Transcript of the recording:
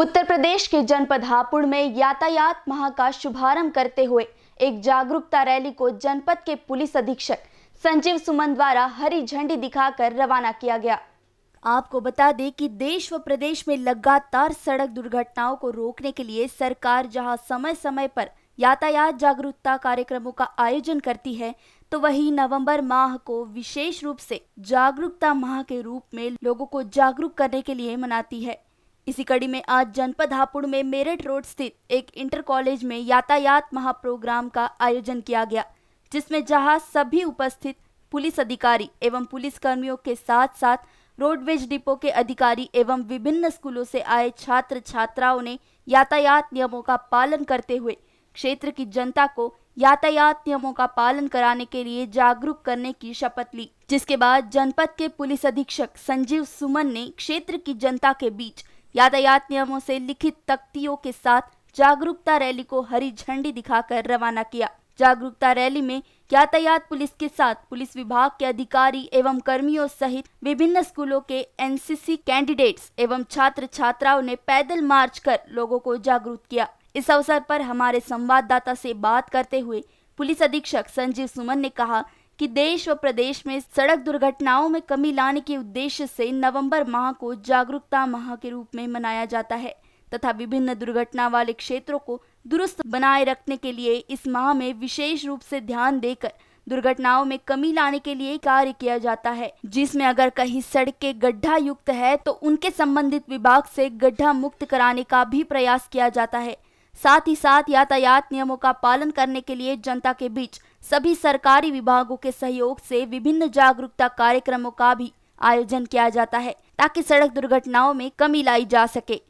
उत्तर प्रदेश के जनपद हापुड़ में यातायात माह का शुभारंभ करते हुए एक जागरूकता रैली को जनपद के पुलिस अधीक्षक संजीव सुमन द्वारा हरी झंडी दिखाकर रवाना किया गया आपको बता दें कि देश व प्रदेश में लगातार सड़क दुर्घटनाओं को रोकने के लिए सरकार जहां समय समय पर यातायात जागरूकता कार्यक्रमों का आयोजन करती है तो वही नवंबर माह को विशेष रूप से जागरूकता माह के रूप में लोगों को जागरूक करने के लिए मनाती है इसी कड़ी में आज जनपद हापुड़ में मेरठ रोड स्थित एक इंटर कॉलेज में यातायात महाप्रोग्राम का आयोजन किया गया जिसमें जहां सभी उपस्थित पुलिस अधिकारी एवं पुलिस कर्मियों के साथ साथ रोडवेज डिपो के अधिकारी एवं विभिन्न स्कूलों से आए छात्र छात्राओं ने यातायात नियमों का पालन करते हुए क्षेत्र की जनता को यातायात नियमों का पालन कराने के लिए जागरूक करने की शपथ ली जिसके बाद जनपद के पुलिस अधीक्षक संजीव सुमन ने क्षेत्र की जनता के बीच यातायात नियमों से लिखित तख्तियों के साथ जागरूकता रैली को हरी झंडी दिखाकर रवाना किया जागरूकता रैली में यातायात पुलिस के साथ पुलिस विभाग के अधिकारी एवं कर्मियों सहित विभिन्न स्कूलों के एनसीसी कैंडिडेट्स एवं छात्र छात्राओं ने पैदल मार्च कर लोगों को जागरूक किया इस अवसर पर हमारे संवाददाता से बात करते हुए पुलिस अधीक्षक संजीव सुमन ने कहा कि देश व प्रदेश में सड़क दुर्घटनाओं में कमी लाने के उद्देश्य से नवंबर माह को जागरूकता माह के रूप में मनाया जाता है तथा विभिन्न दुर्घटना वाले क्षेत्रों को दुरुस्त बनाए रखने के लिए इस माह में विशेष रूप से ध्यान देकर दुर्घटनाओं में कमी लाने के लिए कार्य किया जाता है जिसमें अगर कहीं सड़कें गड्ढा युक्त है तो उनके संबंधित विभाग से गड्ढा मुक्त कराने का भी प्रयास किया जाता है साथ ही साथ यातायात नियमों का पालन करने के लिए जनता के बीच सभी सरकारी विभागों के सहयोग से विभिन्न जागरूकता कार्यक्रमों का भी आयोजन किया जाता है ताकि सड़क दुर्घटनाओं में कमी लाई जा सके